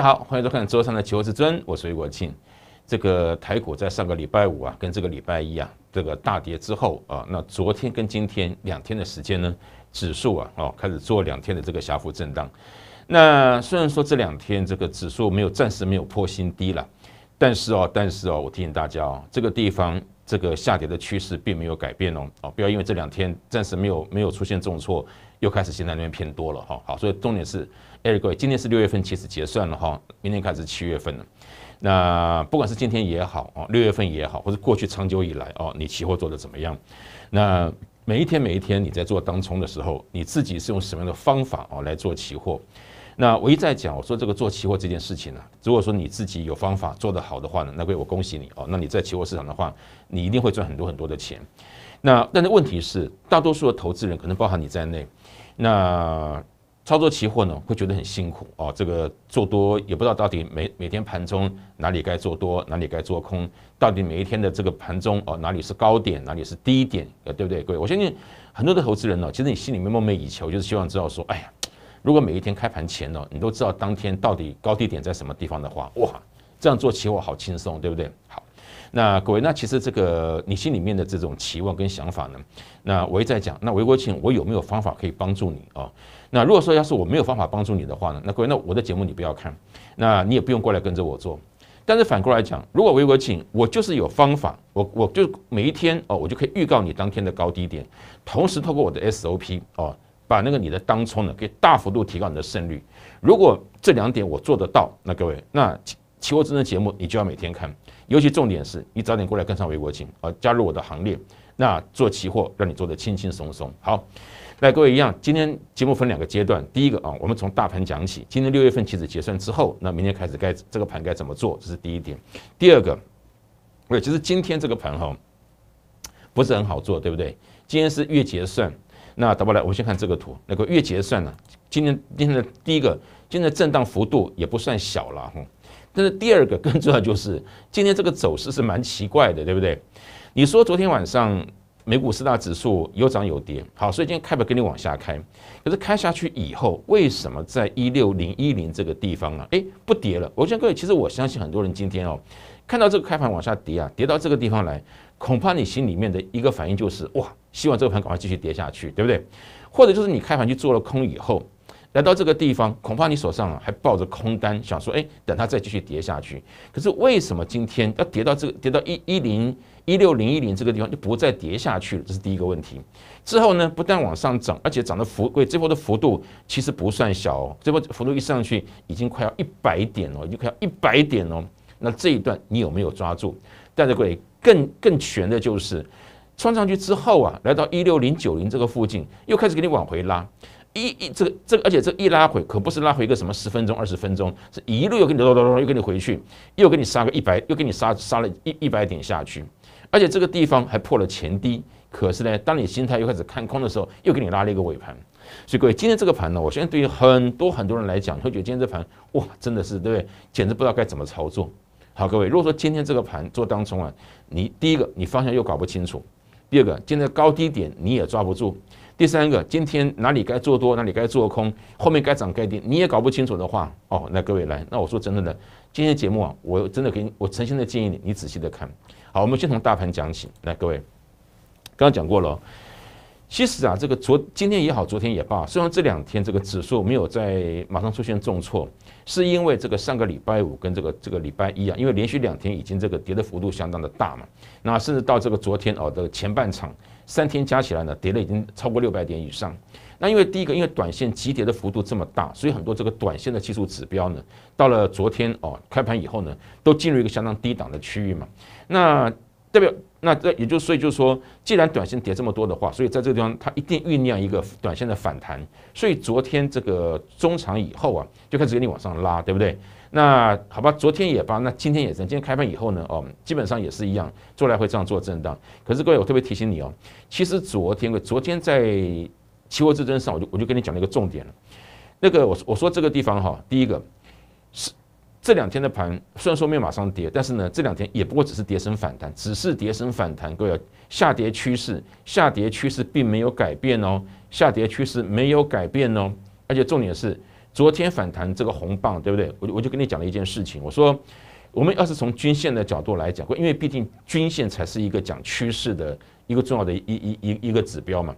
大家好，欢迎收看桌上的求是尊，我是魏国庆。这个台股在上个礼拜五啊，跟这个礼拜一啊，这个大跌之后啊，那昨天跟今天两天的时间呢，指数啊哦开始做两天的这个小幅震荡。那虽然说这两天这个指数没有暂时没有破新低了，但是哦但是哦，我提醒大家哦，这个地方这个下跌的趋势并没有改变哦哦，不要因为这两天暂时没有没有出现这种错。又开始现在那边偏多了哈，好，所以重点是，every 各位，今天是六月份，其实结算了哈，明天开始七月份了。那不管是今天也好啊，六月份也好，或者过去长久以来哦，你期货做的怎么样？那每一天每一天你在做当冲的时候，你自己是用什么样的方法哦来做期货？那我一再讲，我说这个做期货这件事情呢，如果说你自己有方法做得好的话呢，那各位我恭喜你哦，那你在期货市场的话，你一定会赚很多很多的钱。那但是问题是，大多数的投资人可能包含你在内。那操作期货呢，会觉得很辛苦哦。这个做多也不知道到底每每天盘中哪里该做多，哪里该做空，到底每一天的这个盘中哦，哪里是高点，哪里是低点，呃，对不对，各位？我相信很多的投资人呢，其实你心里面梦寐以求就是希望知道说，哎呀，如果每一天开盘前呢，你都知道当天到底高低点在什么地方的话，哇，这样做期货好轻松，对不对？好。那各位，那其实这个你心里面的这种期望跟想法呢？那我再讲，那韦国庆，我有没有方法可以帮助你啊？那如果说要是我没有方法帮助你的话呢？那各位，那我的节目你不要看，那你也不用过来跟着我做。但是反过来讲，如果韦国庆，我就是有方法，我我就每一天哦，我就可以预告你当天的高低点，同时透过我的 SOP 哦，把那个你的当冲呢，可以大幅度提高你的胜率。如果这两点我做得到，那各位，那期货真的节目你就要每天看。尤其重点是你早点过来跟上韦国清啊，加入我的行列，那做期货让你做的轻轻松松。好，那各位一样，今天节目分两个阶段，第一个啊，我们从大盘讲起。今天六月份期指结算之后，那明天开始该这个盘该怎么做？这是第一点。第二个，喂，其实今天这个盘哈，不是很好做，对不对？今天是月结算，那打过来，我们先看这个图，那个月结算呢？今天今天的第一个，今天的震荡幅度也不算小了哈。但是第二个更重要就是，今天这个走势是蛮奇怪的，对不对？你说昨天晚上美股四大指数有涨有跌，好，所以今天开盘跟你往下开，可是开下去以后，为什么在一六零一零这个地方啊，哎不跌了？我想各位，其实我相信很多人今天哦，看到这个开盘往下跌啊，跌到这个地方来，恐怕你心里面的一个反应就是哇，希望这个盘赶快继续跌下去，对不对？或者就是你开盘去做了空以后。来到这个地方，恐怕你手上啊还抱着空单，想说，哎，等它再继续跌下去。可是为什么今天要跌到这个跌到一一零一六零一零这个地方就不再跌下去了？这是第一个问题。之后呢，不但往上涨，而且涨的幅，度。这波的幅度其实不算小哦。这波幅度一上去，已经快要一百点了，已经快要一百点了。那这一段你有没有抓住？但是各位，更更全的就是，穿上去之后啊，来到一六零九零这个附近，又开始给你往回拉。一，一这个，这个，而且这一拉回，可不是拉回一个什么十分钟、二十分钟，是一路又给你，又给你回去，又给你杀个一百，又给你杀，杀了一一百点下去，而且这个地方还破了前低。可是呢，当你心态又开始看空的时候，又给你拉了一个尾盘。所以各位，今天这个盘呢，我相信对于很多很多人来讲，会觉得今天这盘，哇，真的是对不对？简直不知道该怎么操作。好，各位，如果说今天这个盘做当中啊，你第一个你方向又搞不清楚，第二个今天高低点你也抓不住。第三个，今天哪里该做多，哪里该做空，后面该涨该跌，你也搞不清楚的话，哦，那各位来，那我说真的的，今天节目啊，我真的给你，我诚心的建议你，你仔细的看好。我们先从大盘讲起，来，各位，刚刚讲过了，其实啊，这个昨今天也好，昨天也罢，虽然这两天这个指数没有在马上出现重挫。是因为这个上个礼拜五跟这个这个礼拜一啊，因为连续两天已经这个跌的幅度相当的大嘛，那甚至到这个昨天哦的前半场三天加起来呢，跌了已经超过六百点以上。那因为第一个，因为短线急跌的幅度这么大，所以很多这个短线的技术指标呢，到了昨天哦开盘以后呢，都进入一个相当低档的区域嘛。那代表那这也就所以就是说，既然短线跌这么多的话，所以在这个地方它一定酝酿一个短线的反弹。所以昨天这个中长以后啊，就开始给你往上拉，对不对？那好吧，昨天也罢，那今天也是。今天开盘以后呢，哦，基本上也是一样，做来回这样做震荡。可是各位，我特别提醒你哦，其实昨天昨天在期货之争上，我就我就跟你讲了一个重点了。那个我我说这个地方哈，第一个是。这两天的盘虽然说没有马上跌，但是呢，这两天也不过只是跌升反弹，只是跌升反弹，各位，下跌趋势下跌趋势并没有改变哦，下跌趋势没有改变哦，而且重点是昨天反弹这个红棒，对不对？我就我就跟你讲了一件事情，我说我们要是从均线的角度来讲，因为毕竟均线才是一个讲趋势的一个重要的一一一一个指标嘛。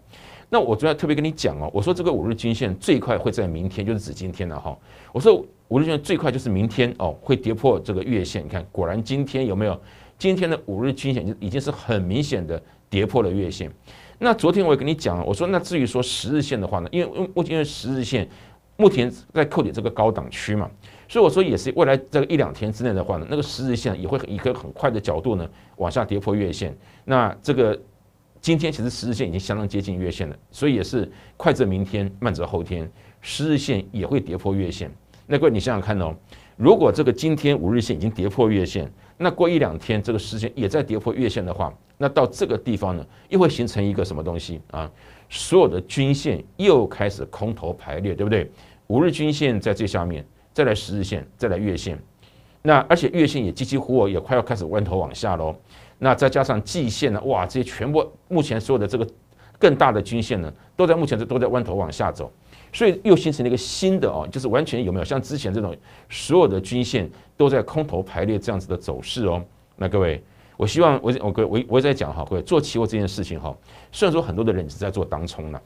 那我昨天特别跟你讲哦，我说这个五日均线最快会在明天，就是指今天了哈。我说五日均线最快就是明天哦，会跌破这个月线。你看，果然今天有没有？今天的五日均线已经是很明显的跌破了月线。那昨天我也跟你讲了，我说那至于说十日线的话呢，因为因为目前因为十日线目前在扣点这个高档区嘛，所以我说也是未来这个一两天之内的话呢，那个十日线也会以一个很快的角度呢往下跌破月线。那这个。今天其实十日线已经相当接近月线了，所以也是快则明天，慢则后天，十日线也会跌破月线。那各位你想想看哦，如果这个今天五日线已经跌破月线，那过一两天这个十日线也在跌破月线的话，那到这个地方呢，又会形成一个什么东西啊？所有的均线又开始空头排列，对不对？五日均线在这下面，再来十日线，再来月线，那而且月线也几岌乎也快要开始弯头往下喽。那再加上季线呢？哇，这些全部目前所有的这个更大的均线呢，都在目前这都在弯头往下走，所以又形成了一个新的哦，就是完全有没有像之前这种所有的均线都在空头排列这样子的走势哦。那各位，我希望我我我我在讲哈，各位做期货这件事情哈，虽然说很多的人是在做当冲了。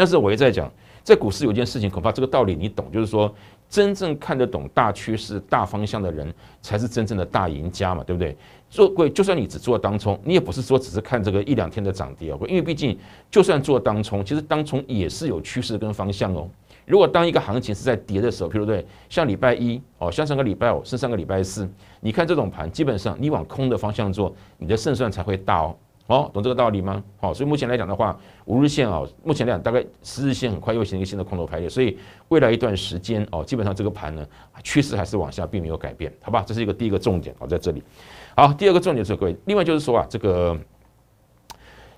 但是我也在讲，在股市有件事情，恐怕这个道理你懂，就是说，真正看得懂大趋势、大方向的人，才是真正的大赢家嘛，对不对？做贵，就算你只做当冲，你也不是说只是看这个一两天的涨跌哦，因为毕竟，就算做当冲，其实当冲也是有趋势跟方向哦。如果当一个行情是在跌的时候，譬如对，像礼拜一哦，像上个礼拜五，是上个礼拜四，你看这种盘，基本上你往空的方向做，你的胜算才会大哦。哦，懂这个道理吗？好，所以目前来讲的话，五日线啊，目前来讲大概十日线很快又形成一个新的空头排列，所以未来一段时间哦，基本上这个盘呢，趋势还是往下，并没有改变，好吧？这是一个第一个重点哦，在这里。好，第二个重点是各位，另外就是说啊，这个，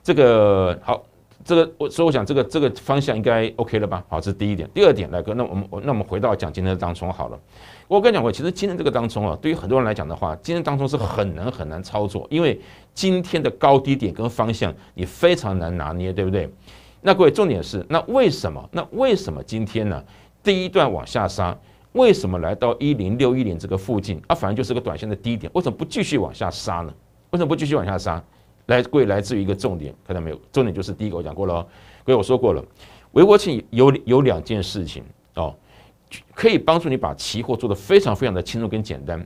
这个好。这个我所以我想这个这个方向应该 OK 了吧？好，这是第一点。第二点，来哥，那我们我那我们回到讲今天的当中好了。我跟你讲过，其实今天这个当中啊，对于很多人来讲的话，今天当中是很难很难操作，因为今天的高低点跟方向你非常难拿捏，对不对？那各位重点是，那为什么？那为什么今天呢？第一段往下杀，为什么来到一零六一零这个附近啊？反正就是个短线的低点，为什么不继续往下杀呢？为什么不继续往下杀？来，各位来自于一个重点，看到没有？重点就是第一个，我讲过了哦，各位我说过了，韦国庆有有两件事情哦，可以帮助你把期货做的非常非常的轻松跟简单。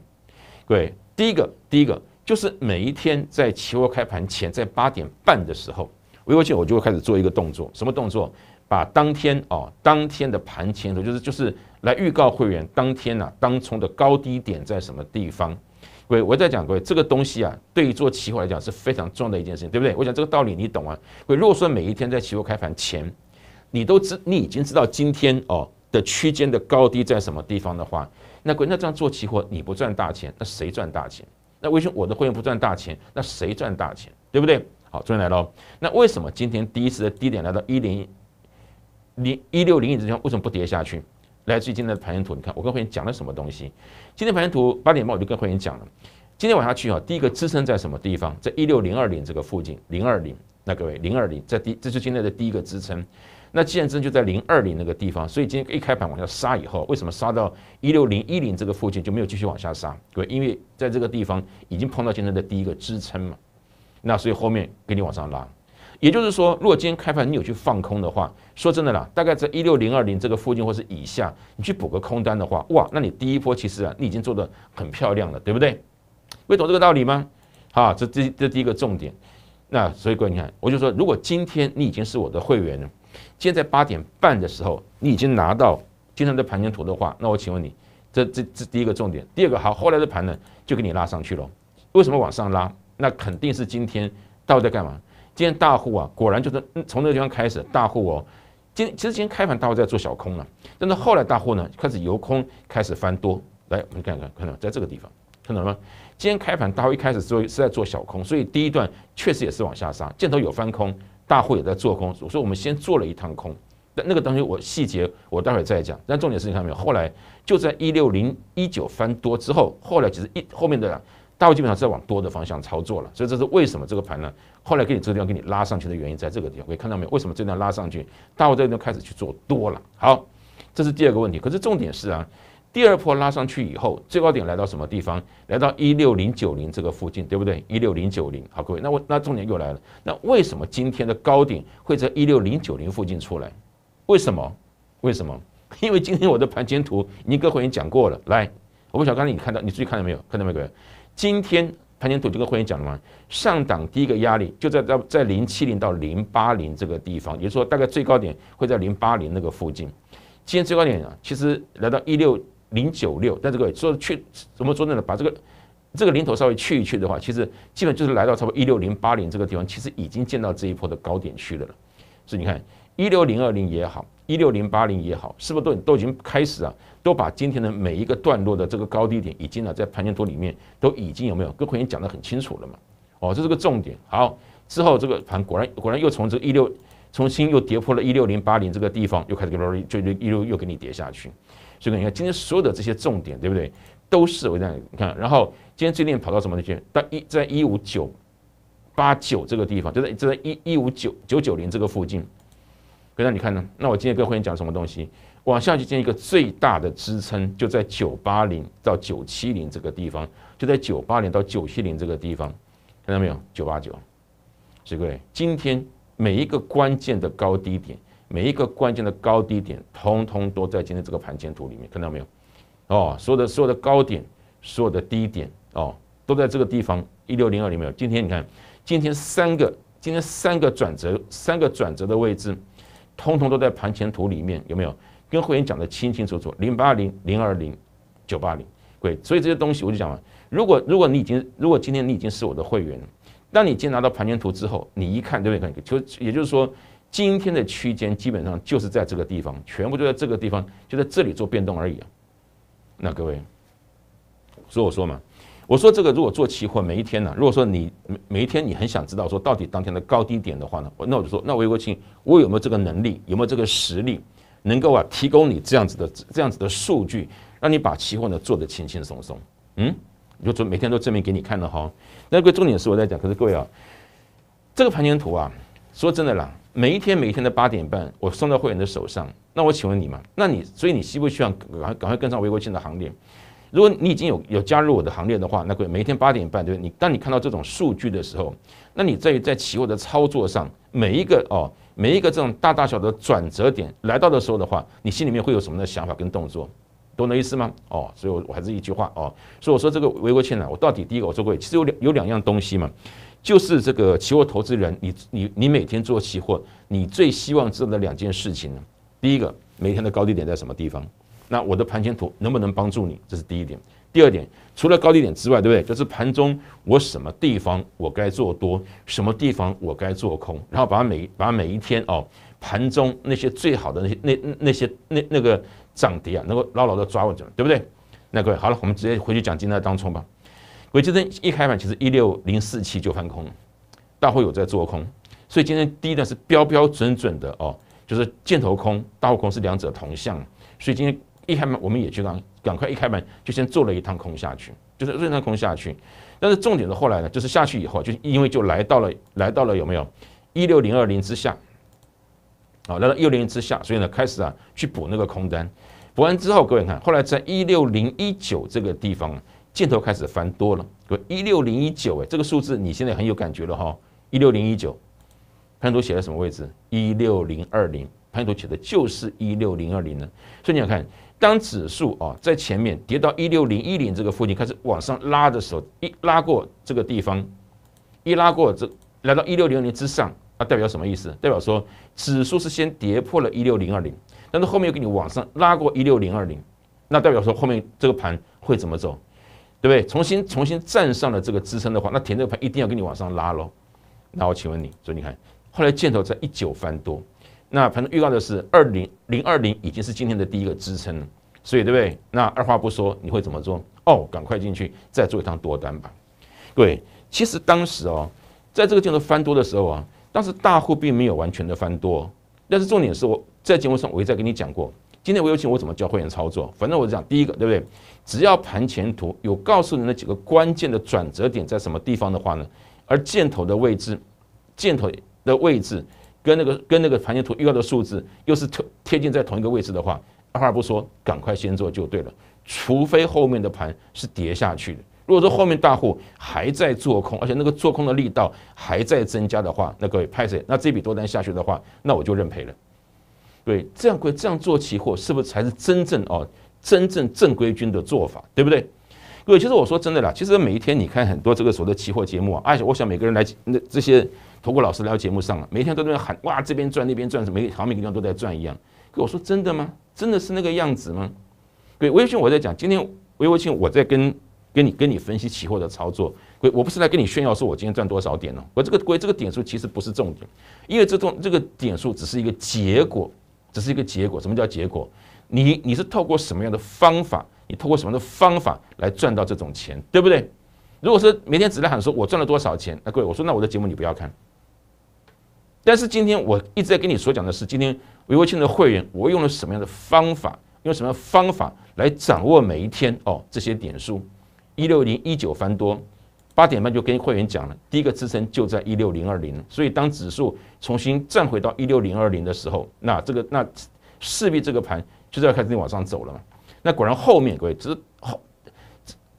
各位，第一个第一个就是每一天在期货开盘前，在八点半的时候，韦国庆我就会开始做一个动作，什么动作？把当天哦，当天的盘前头，就是就是来预告会员当天呐当冲的高低点在什么地方。各位，我在讲各位，这个东西啊，对于做期货来讲是非常重的一件事情，对不对？我讲这个道理你懂啊。各位，如果说每一天在期货开盘前，你都知你已经知道今天哦的区间的高低在什么地方的话，那各位那这样做期货你不赚大钱，那谁赚大钱？那为什么我的会员不赚大钱？那谁赚大钱？对不对？好，重点来了。那为什么今天第一次的低点来到一零零一六零一之前，为什么不跌下去？来自于今天的盘面图，你看我跟会员讲了什么东西？今天盘面图八点半我就跟会员讲了，今天往下去啊，第一个支撑在什么地方？在一六零二零这个附近，零二零。那各位，零二零在第，这是今天的第一个支撑。那既然真就在零二零那个地方，所以今天一开盘往下杀以后，为什么杀到一六零一零这个附近就没有继续往下杀？各位，因为在这个地方已经碰到今天的第一个支撑嘛。那所以后面给你往上拉。也就是说，如果今天开盘你有去放空的话，说真的啦，大概在一六零二零这个附近或是以下，你去补个空单的话，哇，那你第一波其实啊，你已经做得很漂亮了，对不对？会懂这个道理吗？好，这第这第一个重点。那所以各位，你看，我就说，如果今天你已经是我的会员了，今天在八点半的时候你已经拿到今天的盘前图的话，那我请问你，这这这第一个重点，第二个好，后来的盘呢就给你拉上去了。为什么往上拉？那肯定是今天到底在干嘛？今天大户啊，果然就是从那个地方开始，大户哦，今其实今天开盘大户在做小空了，但是后来大户呢开始由空，开始翻多。来，我们看看看到在这个地方看到吗？今天开盘大户一开始做是在做小空，所以第一段确实也是往下杀，箭头有翻空，大户也在做空。我说我们先做了一趟空，但那个东西我细节我待会再讲。但重点事情没有？后来就在一六零一九翻多之后，后来其实一后面的。大伙基本上是在往多的方向操作了，所以这是为什么这个盘呢？后来给你这个地方给你拉上去的原因，在这个地方，可以看到没有？为什么这段拉上去？大伙在这开始去做多了。好，这是第二个问题。可是重点是啊，第二波拉上去以后，最高点来到什么地方？来到一六零九零这个附近，对不对？一六零九零。好，各位，那我那重点又来了，那为什么今天的高点会在一六零九零附近出来？为什么？为什么？因为今天我的盘前图，各位已经讲过了。来，我不晓得刚才你看到，你注意看到没有？看到没有，各位？今天盘前土就跟会员讲了吗？上档第一个压力就在在在零七零到零八零这个地方，也就是说大概最高点会在零八零那个附近。今天最高点啊，其实来到一六零九六，但这个说去怎么说呢？把这个这个零头稍微去一去的话，其实基本就是来到差不多一六零八零这个地方，其实已经见到这一波的高点区了。所以你看一六零二零也好。一六零八零也好，是不是都都已经开始啊？都把今天的每一个段落的这个高低点，已经呢在盘前图里面都已经有没有？各位已经讲得很清楚了嘛？哦，这是个重点。好，之后这个盘果然果然又从这个一六重新又跌破了一六零八零这个地方，又开始给落就一路又给你跌下去。所以你看，今天所有的这些重点，对不对？都是我样你看。然后今天最近跑到什么地方？到一在一五九八九这个地方，就在就在一一五九九九零这个附近。那你看呢？那我今天跟会员讲什么东西？往下去建一个最大的支撑就在九八零到九七零这个地方，就在九八零到九七零这个地方，看到没有？九八九，以各位？今天每一个关键的高低点，每一个关键的高低点，通通都在今天这个盘前图里面，看到没有？哦，所有的所有的高点，所有的低点，哦，都在这个地方一六零二里没有？今天你看，今天三个，今天三个转折，三个转折的位置。通通都在盘前图里面有没有？跟会员讲的清清楚楚，零八零、零二零、九八零，对。所以这些东西我就讲了。如果如果你已经如果今天你已经是我的会员，那你今天拿到盘前图之后，你一看对不对？就也就是说，今天的区间基本上就是在这个地方，全部就在这个地方，就在这里做变动而已啊。那各位，所以我说嘛。我说这个如果做期货每一天呢？如果说你每每一天你很想知道说到底当天的高低点的话呢，我那我就说，那韦国庆，我有没有这个能力，有没有这个实力，能够啊提供你这样子的这样子的数据，让你把期货呢做得轻轻松松？嗯，就就每天都证明给你看的哈。那各位重点是我在讲，可是各位啊，这个盘前图啊，说真的啦，每一天每一天的八点半，我送到会员的手上。那我请问你嘛？那你所以你希不希望赶快赶快跟上韦国庆的行列？如果你已经有有加入我的行列的话，那会每天八点半，对不对？你当你看到这种数据的时候，那你在在期货的操作上，每一个哦，每一个这种大大小的转折点来到的时候的话，你心里面会有什么的想法跟动作？懂那意思吗？哦，所以我我还是一句话哦，所以我说这个维国先呢，我到底第一个我做过，其实有两有两样东西嘛，就是这个期货投资人，你你你每天做期货，你最希望知道的两件事情呢？第一个，每天的高低点在什么地方？那我的盘前图能不能帮助你？这是第一点。第二点，除了高低点之外，对不对？就是盘中我什么地方我该做多，什么地方我该做空，然后把每把每一天哦，盘中那些最好的那些那那些那那个涨跌啊，能够牢牢的抓握住，对不对？那各位好了，我们直接回去讲今天的当冲吧。鬼今天一开盘其实一六零四七就翻空，大户有在做空，所以今天第一段是标标准准的哦，就是箭头空、大户空是两者同向，所以今天。一开门我们也去赶，赶快一开门就先做了一趟空下去，就是做趟空下去。但是重点是后来呢，就是下去以后，就因为就来到了来到了有没有一六零二零之下，啊，来到一六零之下，所以呢开始啊去补那个空单，补完之后，各位看，后来在一六零一九这个地方，箭头开始翻多了。各位一六零一九，哎，这个数字你现在很有感觉了哈，一六零一九，潘图写在什么位置？一六零二零，盘图写的就是一六零二零呢，所以你要看。当指数啊在前面跌到一六零一零这个附近开始往上拉的时候，一拉过这个地方，一拉过这来到一六零零之上，那代表什么意思？代表说指数是先跌破了一六零二零，但是后面又给你往上拉过一六零二零，那代表说后面这个盘会怎么走？对不对？重新重新站上了这个支撑的话，那填这个盘一定要给你往上拉喽。那我请问你，所以你看后来箭头在一九翻多。那反正预告的是二零零二零已经是今天的第一个支撑，所以对不对？那二话不说，你会怎么做？哦，赶快进去再做一趟多单吧。各位，其实当时哦，在这个镜头翻多的时候啊，当时大户并没有完全的翻多，但是重点是我在节目上我也在跟你讲过，今天我有请我怎么教会员操作。反正我讲第一个，对不对？只要盘前图有告诉你的几个关键的转折点在什么地方的话呢，而箭头的位置，箭头的位置。跟那个跟那个盘面图预告的数字又是贴贴近在同一个位置的话，二话不说，赶快先做就对了。除非后面的盘是跌下去的，如果说后面大户还在做空，而且那个做空的力道还在增加的话，那各位派谁？那这笔多单下去的话，那我就认赔了。对，这样规这样做期货是不是才是真正哦真正正规军的做法，对不对？各位，其实我说真的啦，其实每一天你看很多这个所谓的期货节目啊，而且我想每个人来那这些投顾老师聊节目上啊，每天都在喊哇这边赚那边赚，好每个地方都在赚一样。我说真的吗？真的是那个样子吗？对，微信我在讲，今天微微信我在跟跟你跟你分析期货的操作。对，我不是来跟你炫耀说我今天赚多少点哦，我这个归这个点数其实不是重点，因为这种这个点数只是一个结果，只是一个结果。什么叫结果？你你是透过什么样的方法？你透过什么样的方法来赚到这种钱，对不对？如果说每天只在喊说我赚了多少钱，那各位我说那我的节目你不要看。但是今天我一直在跟你所讲的是，今天维沃庆的会员，我用了什么样的方法，用什么方法来掌握每一天哦这些点数，一六零一九翻多，八点半就跟会员讲了，第一个支撑就在一六零二零，所以当指数重新站回到一六零二零的时候，那这个那势必这个盘就是要开始往上走了嘛。那果然，后面各位只是后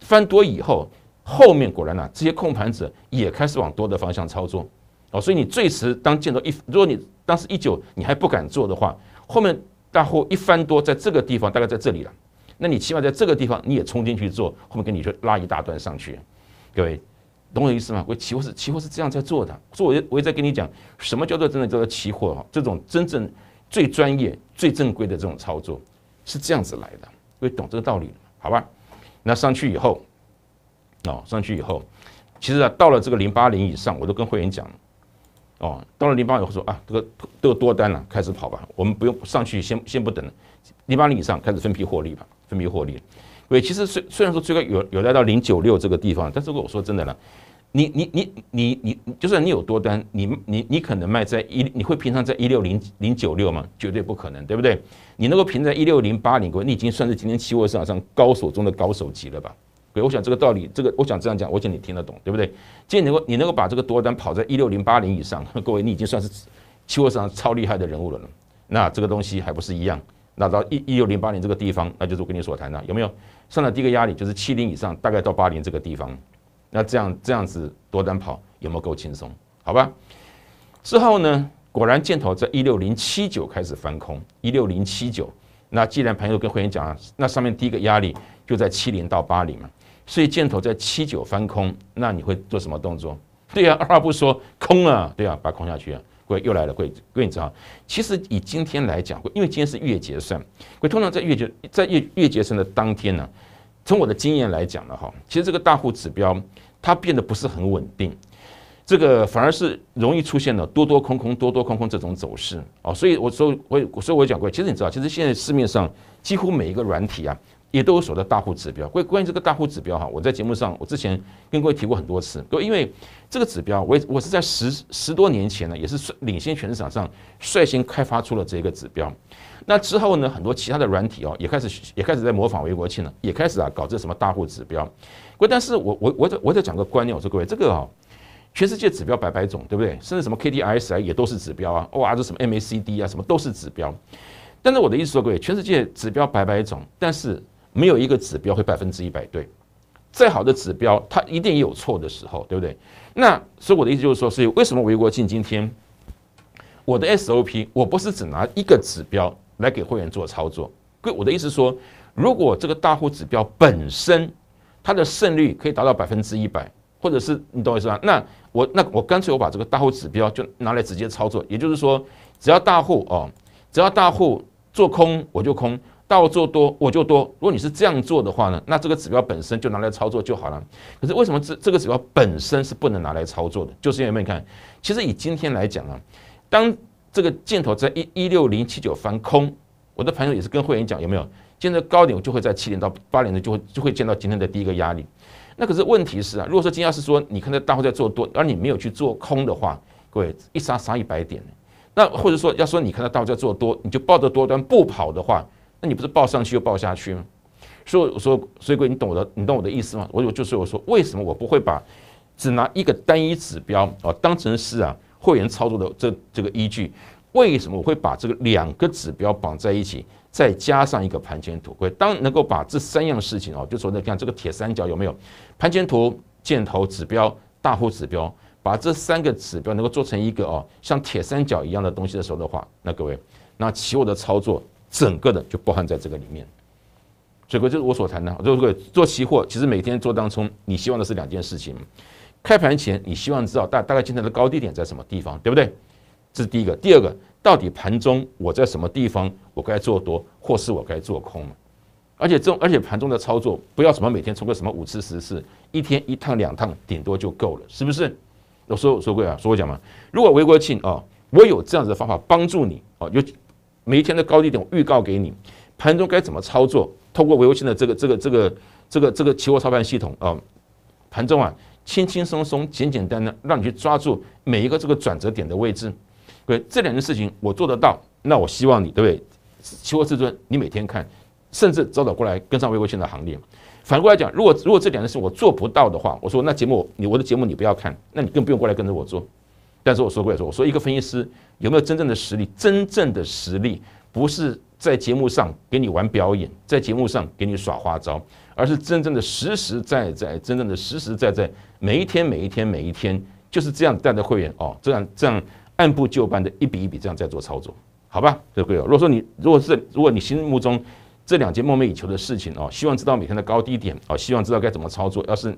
翻多以后，后面果然呢，这些控盘者也开始往多的方向操作哦。所以你最迟当见到一，如果你当时一九你还不敢做的话，后面大货一翻多，在这个地方大概在这里了，那你起码在这个地方你也冲进去做，后面给你就拉一大段上去。各位懂我意思吗？我期货是期货是这样在做的，作为我也在跟你讲，什么叫做真的叫做期货这种真正最专业、最正规的这种操作是这样子来的。会懂这个道理，好吧？那上去以后，哦，上去以后，其实啊，到了这个零八零以上，我都跟会员讲，哦，到了零八以后说啊，这个都多单了，开始跑吧，我们不用上去，先先不等，零八零以上开始分批获利吧，分批获利。因为其实虽虽然说最高有有来到零九六这个地方，但是如果我说真的了。你你你你你，就算你有多单，你你你可能卖在一，你会平常在一六零零九六吗？绝对不可能，对不对？你能够平在一六零八零，各位，你已经算是今天期货市场上高手中的高手级了吧？各位，我想这个道理，这个我想这样讲，我想你听得懂，对不对？既然能够你能够把这个多单跑在一六零八零以上，各位，你已经算是期货市场超厉害的人物了。那这个东西还不是一样？那到一一六零八零这个地方，那就是我跟你所谈的，有没有？上了第一个压力就是七零以上，大概到八零这个地方。那这样这样子多单跑有没有够轻松？好吧，之后呢？果然箭头在一六零七九开始翻空，一六零七九。那既然朋友跟会员讲了，那上面第一个压力就在七零到八零嘛。所以箭头在七九翻空，那你会做什么动作？对啊，二话不说空啊，对啊，把空下去啊。鬼又来了，鬼鬼，你道，其实以今天来讲，因为今天是月结算，会通常在月结在月月结算的当天呢，从我的经验来讲了哈，其实这个大户指标。它变得不是很稳定，这个反而是容易出现了多多空空、多多空空这种走势哦。所以我说我所以我讲过，其实你知道，其实现在市面上几乎每一个软体啊，也都有所谓的大户指标。关关于这个大户指标哈，我在节目上我之前跟各位提过很多次，各位因为这个指标，我我是在十十多年前呢，也是领先全市场上率先开发出了这个指标。那之后呢，很多其他的软体哦，也开始也开始在模仿维国庆呢，也开始啊搞这什么大户指标。不，但是我我我在我在讲个观念，我说各位，这个啊，全世界指标百百种，对不对？甚至什么 K D I S I 也都是指标啊，哇，这什么 M A C D 啊，什么都是指标。但是我的意思说，各位，全世界指标百百种，但是没有一个指标会百分之一百对，再好的指标，它一定也有错的时候，对不对？那所以我的意思就是说，所以为什么韦国庆今天我的 S O P 我不是只拿一个指标来给会员做操作？各位，我的意思说，如果这个大户指标本身。它的胜率可以达到百分之一百，或者是你懂我意思吧？那我那我干脆我把这个大户指标就拿来直接操作，也就是说，只要大户哦，只要大户做空我就空，大户做多我就多。如果你是这样做的话呢，那这个指标本身就拿来操作就好了。可是为什么这这个指标本身是不能拿来操作的？就是因为你看，其实以今天来讲啊，当这个箭头在一一六零七九翻空，我的朋友也是跟会员讲，有没有？今天的高点我就会在七点到八点的就会就会见到今天的第一个压力。那可是问题是啊，如果说今要是说你看到大户在做多，而你没有去做空的话，各位一杀杀一百点。那或者说要说你看到大户在做多，你就抱着多端不跑的话，那你不是报上去又报下去吗？所以我说，所以各位你懂我的，你懂我的意思吗？我有就是我说为什么我不会把只拿一个单一指标啊当成是啊会员操作的这这个依据？为什么我会把这个两个指标绑在一起？再加上一个盘前图，当能够把这三样事情哦，就说那看这个铁三角有没有盘前图、箭头指标、大户指标，把这三个指标能够做成一个哦，像铁三角一样的东西的时候的话，那各位，那期货的操作整个的就包含在这个里面。所以各位就是我所谈的，各位做期货其实每天做当中，你希望的是两件事情：，开盘前你希望知道大大概今天的高低点在什么地方，对不对？这是第一个，第二个，到底盘中我在什么地方，我该做多，或是我该做空呢？而且这种，而且盘中的操作不要什么每天冲个什么五次十次，一天一趟两趟顶多就够了，是不是？我说我说过啊，说我讲嘛。如果维国庆啊，我有这样子的方法帮助你啊，有每一天的高低点预告给你，盘中该怎么操作？通过维国庆的这个这个这个这个这个期货操盘系统啊，盘中啊，轻轻松松、简简单单，让你去抓住每一个这个转折点的位置。对这两件事情我做得到，那我希望你，对不对？期货至尊，你每天看，甚至早早过来跟上微博线的行列。反过来讲，如果如果这两件事我做不到的话，我说那节目你我的节目你不要看，那你更不用过来跟着我做。但是我说过来说，我说一个分析师有没有真正的实力？真正的实力不是在节目上给你玩表演，在节目上给你耍花招，而是真正的实实在在，真正的实实在在，每一天每一天每一天就是这样带着会员哦，这样这样。按部就班的一笔一笔这样在做操作，好吧，各位如果说你如果是如果你心目中这两件梦寐以求的事情哦，希望知道每天的高低点哦，希望知道该怎么操作，要是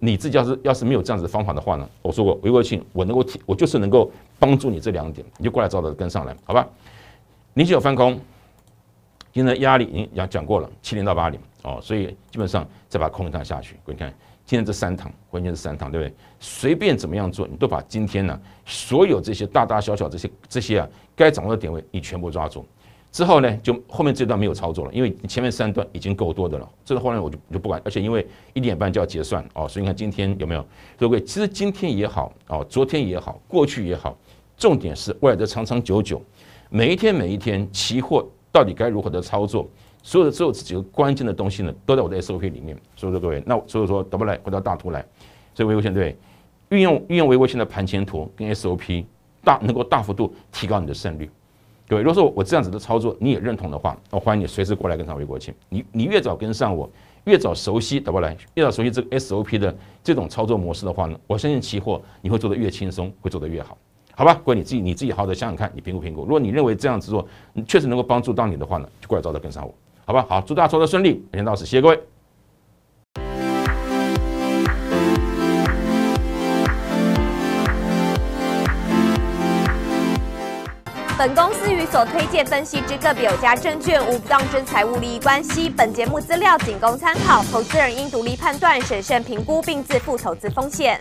你自己要是要是没有这样子的方法的话呢，我说过，韦过去我能够提，我就是能够帮助你这两点，你就过来照着跟上来，好吧？零九翻空，因为压力已经讲讲过了，七零到八零哦，所以基本上再把空单下去，你看。今天这三堂关键是三堂，对不对？随便怎么样做，你都把今天呢所有这些大大小小这些这些啊该掌握的点位，你全部抓住。之后呢，就后面这段没有操作了，因为前面三段已经够多的了。这个后来我就就不管，而且因为一点半就要结算哦，所以你看今天有没有？各位，其实今天也好哦，昨天也好，过去也好，重点是未来的长长久久，每一天每一天，期货到底该如何的操作？所有的所有这几个关键的东西呢，都在我的 SOP 里面。所以说各位，那所以说得不来，回到大图来，所以微微线对运用运用微微线的盘前图跟 SOP 大能够大幅度提高你的胜率。各位，如果说我这样子的操作你也认同的话，我欢迎你随时过来跟上微国庆。你你越早跟上我，越早熟悉得不来，越早熟悉这个 SOP 的这种操作模式的话呢，我相信期货你会做得越轻松，会做得越好，好吧？各位你自己你自己好好的想想看，你评估评估。如果你认为这样子做你确实能够帮助到你的话呢，就过来早点跟上我。好吧，好，祝大家操作顺利，今天到此，谢谢各位。本公司与所推荐分析之个别有家证券无不当之财务利益关系，本节目资料仅供参考，投资人应独立判断、审慎评估并自负投资风险。